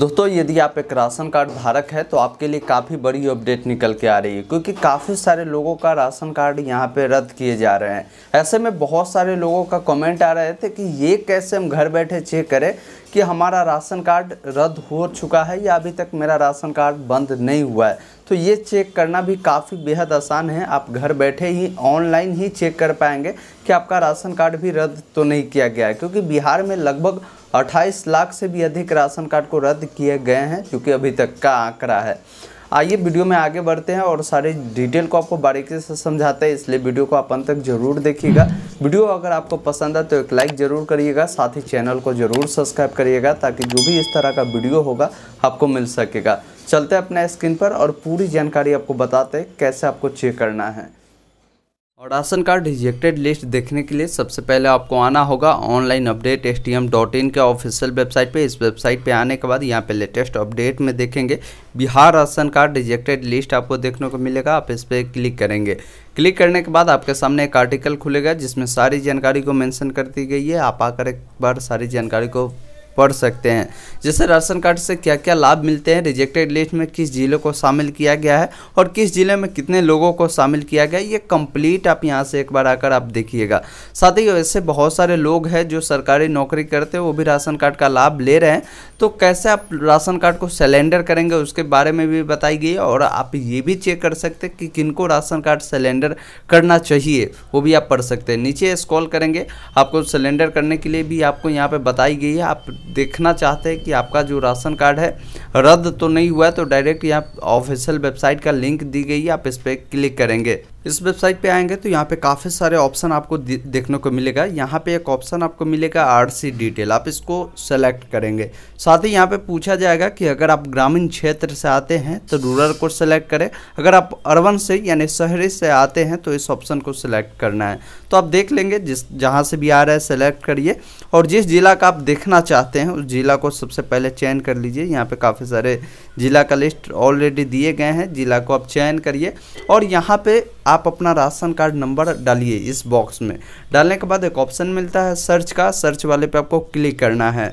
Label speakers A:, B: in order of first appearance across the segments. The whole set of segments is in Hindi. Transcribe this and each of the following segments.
A: दोस्तों यदि आप एक राशन कार्ड धारक है तो आपके लिए काफ़ी बड़ी अपडेट निकल के आ रही है क्योंकि काफ़ी सारे लोगों का राशन कार्ड यहाँ पे रद्द किए जा रहे हैं ऐसे में बहुत सारे लोगों का कमेंट आ रहे थे कि ये कैसे हम घर बैठे चेक करें कि हमारा राशन कार्ड रद्द हो चुका है या अभी तक मेरा राशन कार्ड बंद नहीं हुआ है तो ये चेक करना भी काफ़ी बेहद आसान है आप घर बैठे ही ऑनलाइन ही चेक कर पाएंगे कि आपका राशन कार्ड भी रद्द तो नहीं किया गया है क्योंकि बिहार में लगभग 28 लाख से भी अधिक राशन कार्ड को रद्द किए गए हैं क्योंकि अभी तक का आंकड़ा है आइए वीडियो में आगे बढ़ते हैं और सारे डिटेल को आपको बारीकी से समझाते हैं इसलिए वीडियो को आप अंत तक जरूर देखिएगा वीडियो अगर आपको पसंद आए तो एक लाइक जरूर करिएगा साथ ही चैनल को जरूर सब्सक्राइब करिएगा ताकि जो भी इस तरह का वीडियो होगा आपको मिल सकेगा चलते हैं अपने स्क्रीन पर और पूरी जानकारी आपको बताते हैं कैसे आपको चेक करना है और राशन कार्ड रिजेक्टेड लिस्ट देखने के लिए सबसे पहले आपको आना होगा online update S T M dot in के ऑफिशियल वेबसाइट पे इस वेबसाइट पे आने के बाद यहाँ पे लेटेस्ट अपडेट में देखेंगे Bihar ration card rejected list आपको देखने को मिलेगा आप इस पर क्लिक करेंगे क्लिक करने के बाद आपके सामने एक आर्टिकल खुलेगा जिसमें सारी जानकारी को मेंशन कर दी गई है आप आकर एक बार सारी जानकारी को पढ़ सकते हैं जैसे राशन कार्ड से क्या क्या लाभ मिलते हैं रिजेक्टेड लिस्ट में किस ज़िले को शामिल किया गया है और किस ज़िले में कितने लोगों को शामिल किया गया ये कंप्लीट आप यहाँ से एक बार आकर आप देखिएगा साथ ही वैसे बहुत सारे लोग हैं जो सरकारी नौकरी करते हैं वो भी राशन कार्ड का लाभ ले रहे हैं तो कैसे आप राशन कार्ड को सिलेंडर करेंगे उसके बारे में भी बताई गई और आप ये भी चेक कर सकते हैं कि किनको राशन कार्ड सिलेंडर करना चाहिए वो भी आप पढ़ सकते हैं नीचे स्कॉल करेंगे आपको सिलेंडर करने के लिए भी आपको यहाँ पर बताई गई है आप देखना चाहते हैं कि आपका जो राशन कार्ड है रद्द तो नहीं हुआ है तो डायरेक्ट यहाँ ऑफिशियल वेबसाइट का लिंक दी गई है आप इस पर क्लिक करेंगे इस वेबसाइट पे आएंगे तो यहाँ पे काफ़ी सारे ऑप्शन आपको देखने को मिलेगा यहाँ पे एक ऑप्शन आपको मिलेगा आरसी डिटेल आप इसको सेलेक्ट करेंगे साथ ही यहाँ पे पूछा जाएगा कि अगर आप ग्रामीण क्षेत्र से आते हैं तो रूरल को सेलेक्ट करें अगर आप अर्बन से यानी शहरी से आते हैं तो इस ऑप्शन को सिलेक्ट करना है तो आप देख लेंगे जिस जहाँ से भी आ रहा है सेलेक्ट करिए और जिस ज़िला का आप देखना चाहते हैं उस ज़िला को सबसे पहले चयन कर लीजिए यहाँ पर काफ़ी सारे ज़िला का लिस्ट ऑलरेडी दिए गए हैं ज़िला को आप चयन करिए और यहाँ पर आप अपना राशन कार्ड नंबर डालिए इस बॉक्स में डालने के बाद एक ऑप्शन मिलता है सर्च का सर्च वाले पे आपको क्लिक करना है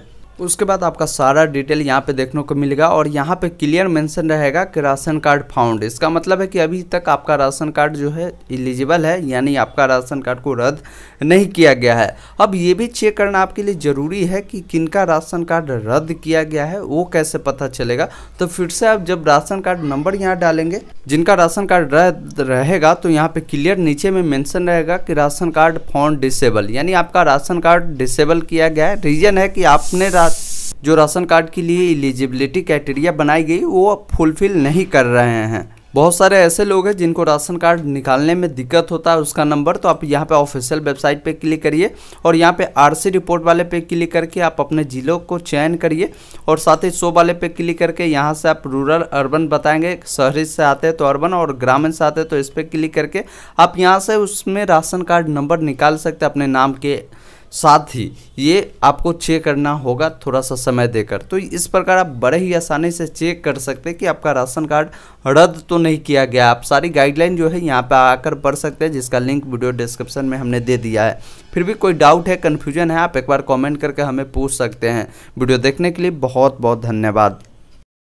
A: उसके बाद आपका सारा डिटेल यहाँ पे देखने को मिलेगा और यहाँ पे क्लियर मेंशन रहेगा कि राशन कार्ड फाउंड इसका मतलब है कि अभी तक आपका राशन कार्ड जो है एलिजिबल है यानी आपका राशन कार्ड को रद्द नहीं किया गया है अब ये भी चेक करना आपके लिए ज़रूरी है कि किनका राशन कार्ड रद्द किया गया है वो कैसे पता चलेगा तो फिर से आप जब राशन कार्ड नंबर यहाँ डालेंगे जिनका राशन कार्ड रद्द रहेगा तो यहाँ पर क्लियर नीचे में मैंसन रहेगा कि राशन कार्ड फाउंड डिसेबल यानी आपका राशन कार्ड डिसेबल किया गया है रीज़न है कि आपने जो राशन कार्ड के लिए एलिजिबिलिटी क्राइटेरिया बनाई गई वो फुलफिल नहीं कर रहे हैं बहुत सारे ऐसे लोग हैं जिनको राशन कार्ड निकालने में दिक्कत होता है उसका नंबर तो आप यहाँ पे ऑफिशियल वेबसाइट पे क्लिक करिए और यहाँ पे आरसी रिपोर्ट वाले पे क्लिक करके आप अपने ज़िलों को चयन करिए और साथ ही शो वाले पे क्लिक करके यहाँ से आप रूरल अर्बन बताएंगे शहरी से आते हैं तो अर्बन और ग्रामीण से आते हैं तो इस पर क्लिक करके आप यहाँ से उसमें राशन कार्ड नंबर निकाल सकते अपने नाम के साथ ही ये आपको चेक करना होगा थोड़ा सा समय देकर तो इस प्रकार आप बड़े ही आसानी से चेक कर सकते हैं कि आपका राशन कार्ड रद्द तो नहीं किया गया आप सारी गाइडलाइन जो है यहाँ पर आकर पढ़ सकते हैं जिसका लिंक वीडियो डिस्क्रिप्शन में हमने दे दिया है फिर भी कोई डाउट है कन्फ्यूजन है आप एक बार कॉमेंट करके हमें पूछ सकते हैं वीडियो देखने के लिए बहुत बहुत धन्यवाद